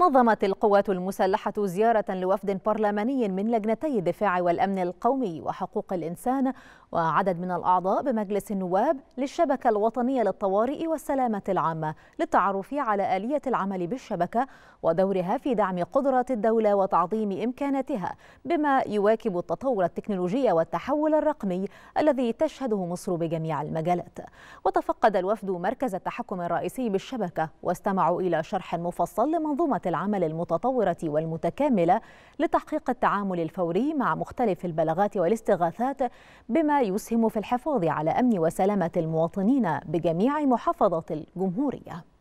نظمت القوات المسلحة زيارة لوفد برلماني من لجنتي الدفاع والأمن القومي وحقوق الإنسان وعدد من الأعضاء بمجلس النواب للشبكة الوطنية للطوارئ والسلامة العامة للتعرف على آلية العمل بالشبكة ودورها في دعم قدرة الدولة وتعظيم إمكاناتها بما يواكب التطور التكنولوجي والتحول الرقمي الذي تشهده مصر بجميع المجالات وتفقد الوفد مركز التحكم الرئيسي بالشبكة واستمعوا إلى شرح مفصل لمنظومة العمل المتطورة والمتكاملة لتحقيق التعامل الفوري مع مختلف البلاغات والاستغاثات بما يسهم في الحفاظ على أمن وسلامة المواطنين بجميع محافظات الجمهورية